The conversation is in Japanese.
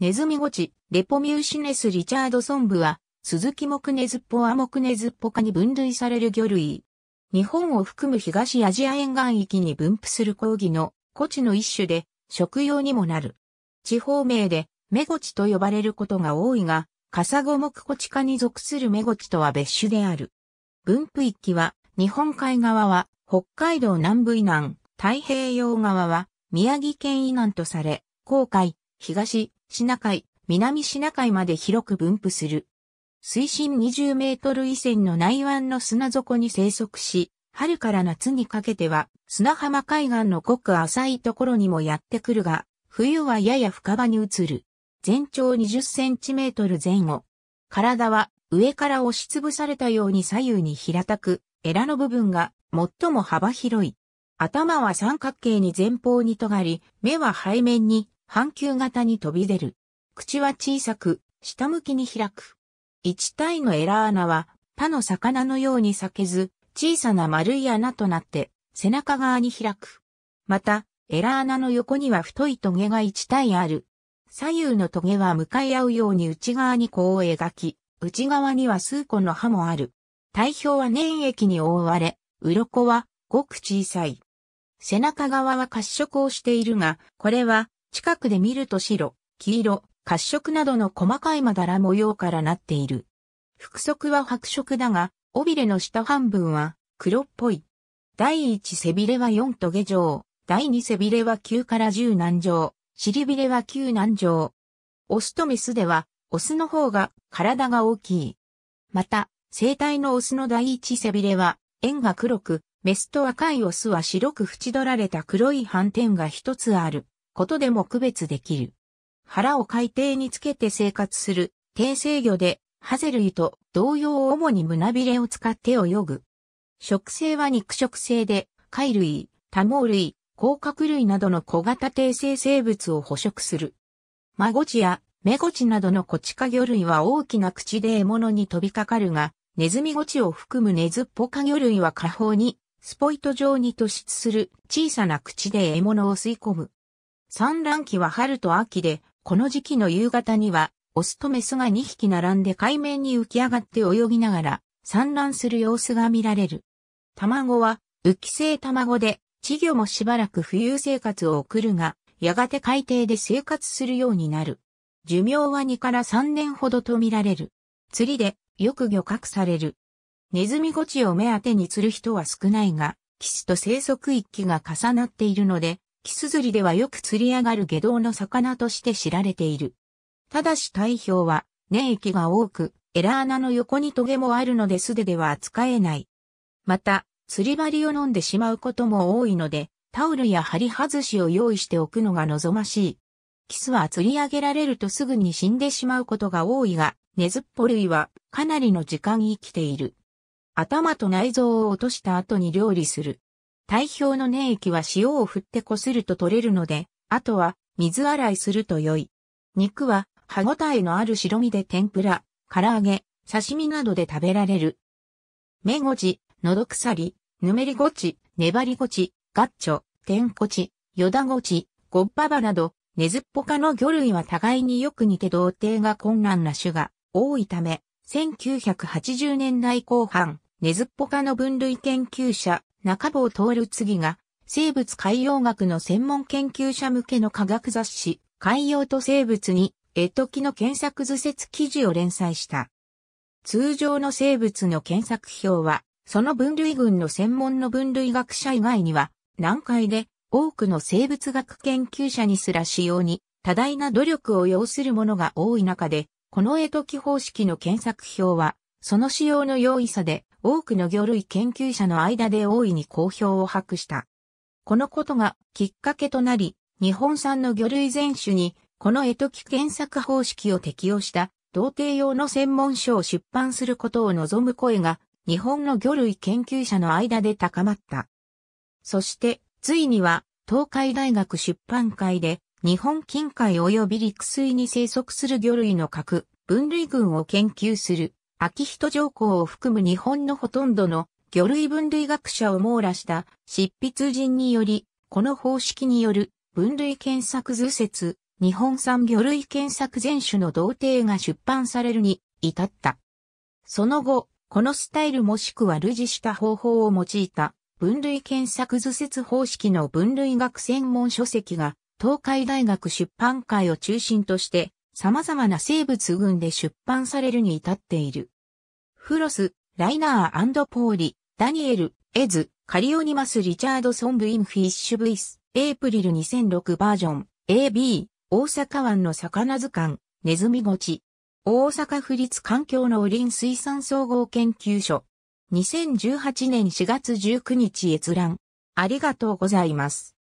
ネズミゴチ、レポミューシネス・リチャードソンブは、鈴木木ネズッポアモクネズッポ科に分類される魚類。日本を含む東アジア沿岸域に分布する抗議の、コチの一種で、食用にもなる。地方名で、メゴチと呼ばれることが多いが、カサゴクコチ科に属するメゴチとは別種である。分布域は、日本海側は、北海道南部以南、太平洋側は、宮城県以南とされ、航海、東、シナ海、南シナ海まで広く分布する。水深20メートル以線の内湾の砂底に生息し、春から夏にかけては砂浜海岸のごく浅いところにもやってくるが、冬はやや深場に移る。全長20センチメートル前後。体は上から押しつぶされたように左右に平たく、エラの部分が最も幅広い。頭は三角形に前方に尖り、目は背面に半球型に飛び出る。口は小さく、下向きに開く。一体のエラ穴は、他の魚のように裂けず、小さな丸い穴となって、背中側に開く。また、エラ穴の横には太い棘が一体ある。左右の棘は向かい合うように内側に弧を描き、内側には数個の歯もある。体表は粘液に覆われ、鱗はごく小さい。背中側は褐色をしているが、これは近くで見ると白、黄色、褐色などの細かいまだら模様からなっている。腹側は白色だが、尾びれの下半分は黒っぽい。第1背びれは4トゲ状、第2背びれは9から10難状、尻びれは9難状。オスとメスでは、オスの方が体が大きい。また、生体のオスの第1背びれは、円が黒く、メスと赤いオスは白く縁取られた黒い斑点が一つある。ことでも区別できる。腹を海底につけて生活する、低生魚で、ハゼ類と同様主に胸びれを使って泳ぐ。食性は肉食性で、貝類、多毛類、甲殻類などの小型低生生物を捕食する。マゴチやメゴチなどのコチカ魚類は大きな口で獲物に飛びかかるが、ネズミゴチを含むネズっぽカ魚類は下方に、スポイト状に突出する小さな口で獲物を吸い込む。産卵期は春と秋で、この時期の夕方には、オスとメスが2匹並んで海面に浮き上がって泳ぎながら、産卵する様子が見られる。卵は、浮き性卵で、稚魚もしばらく浮遊生活を送るが、やがて海底で生活するようになる。寿命は2から3年ほどと見られる。釣りでよく漁獲される。ネズミゴチを目当てに釣る人は少ないが、騎士と生息域が重なっているので、キス釣りではよく釣り上がる下道の魚として知られている。ただし体表は、粘液が多く、エラ穴の横にトゲもあるので素手では扱えない。また、釣り針を飲んでしまうことも多いので、タオルや針外しを用意しておくのが望ましい。キスは釣り上げられるとすぐに死んでしまうことが多いが、ネズッポ類はかなりの時間生きている。頭と内臓を落とした後に料理する。体表の粘液は塩を振ってこすると取れるので、あとは水洗いすると良い。肉は歯ごたえのある白身で天ぷら、唐揚げ、刺身などで食べられる。目ごち、喉腐り、ぬめりごち、粘りごち、ガッチョ、天こち、よだごち、ごっぱばなど、ねずっぽかの魚類は互いによく似て同定が困難な種が多いため、1980年代後半、ねずっぽかの分類研究者、中坊る次が、生物海洋学の専門研究者向けの科学雑誌、海洋と生物に、絵解きの検索図説記事を連載した。通常の生物の検索表は、その分類群の専門の分類学者以外には、難解で多くの生物学研究者にすら使用に多大な努力を要するものが多い中で、この絵解き方式の検索表は、その使用の容易さで多くの魚類研究者の間で大いに好評を博した。このことがきっかけとなり、日本産の魚類全種に、この絵解き検索方式を適用した、童貞用の専門書を出版することを望む声が、日本の魚類研究者の間で高まった。そして、ついには、東海大学出版会で、日本近海及び陸水に生息する魚類の核、分類群を研究する、秋人条項を含む日本のほとんどの魚類分類学者を網羅した執筆人により、この方式による分類検索図説、日本産魚類検索全種の童貞が出版されるに至った。その後、このスタイルもしくは類似した方法を用いた分類検索図説方式の分類学専門書籍が東海大学出版会を中心として様々な生物群で出版されるに至っている。フロス、ライナーポーリ、ダニエル、エズ、カリオニマス・リチャードソン・ブイン・フィッシュ・ブイス、エイプリル2006バージョン、AB、大阪湾の魚図鑑、ネズミごち、大阪府立環境農林水産総合研究所、2018年4月19日閲覧、ありがとうございます。